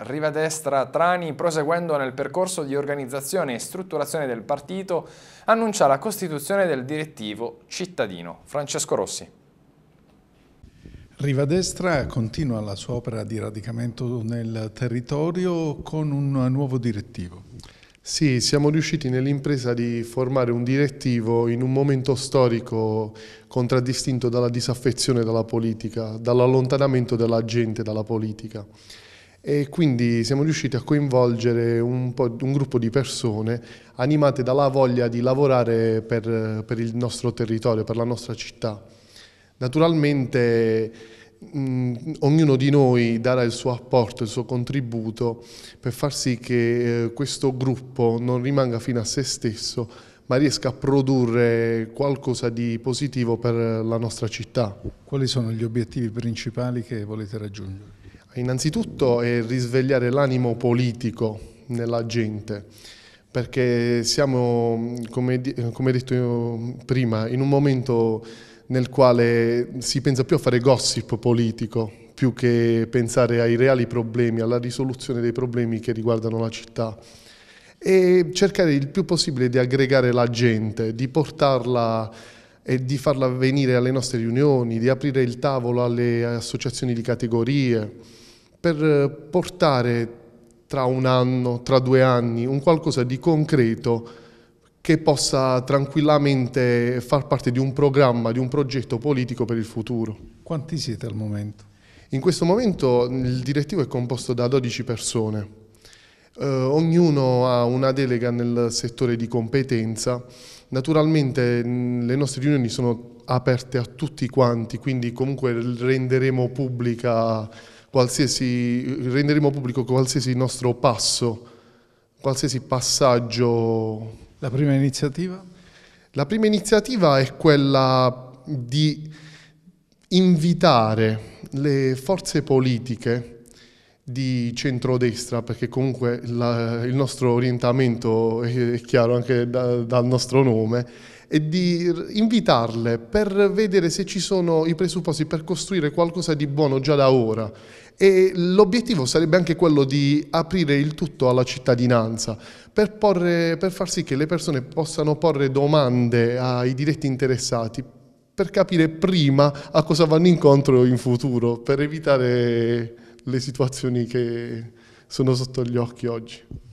Riva destra Trani, proseguendo nel percorso di organizzazione e strutturazione del partito, annuncia la costituzione del direttivo cittadino. Francesco Rossi. Riva Destra continua la sua opera di radicamento nel territorio con un nuovo direttivo. Sì, siamo riusciti nell'impresa di formare un direttivo in un momento storico contraddistinto dalla disaffezione dalla politica, dall'allontanamento della gente dalla politica e quindi siamo riusciti a coinvolgere un, un, gruppo di persone animate dalla voglia di lavorare per, per il nostro territorio, per la nostra città. Naturalmente mh, ognuno di noi darà il suo apporto, il suo contributo per far sì che eh, questo gruppo non rimanga fino a se stesso, ma riesca a produrre qualcosa di positivo per la nostra città. Quali sono gli obiettivi principali che volete raggiungere? Innanzitutto è risvegliare l'animo politico nella gente, perché siamo, come, come detto prima, in un momento nel quale si pensa più a fare gossip politico, più che pensare ai reali problemi, alla risoluzione dei problemi che riguardano la città e cercare il più possibile di aggregare la gente, di portarla e di farla venire alle nostre riunioni, di aprire il tavolo alle associazioni di categorie per eh, portare tra un anno, tra due anni, un qualcosa di concreto che possa tranquillamente far parte di un programma, di un progetto politico per il futuro. Quanti siete al momento? In questo momento il direttivo è composto da 12 persone. Eh, ognuno ha una delega nel settore di competenza. Naturalmente mm, le nostre riunioni sono aperte a tutti quanti, quindi comunque renderemo pubblica qualsiasi, renderemo pubblico qualsiasi nostro passo, qualsiasi passaggio. La prima iniziativa? La prima iniziativa è quella di invitare le forze politiche di centrodestra, perché comunque la, il nostro orientamento è chiaro anche da, dal nostro nome, e di invitarle per vedere se ci sono i presupposti per costruire qualcosa di buono già da ora e l'obiettivo sarebbe anche quello di aprire il tutto alla cittadinanza per, porre, per far sì che le persone possano porre domande ai diretti interessati per capire prima a cosa vanno incontro in futuro, per evitare le situazioni che sono sotto gli occhi oggi.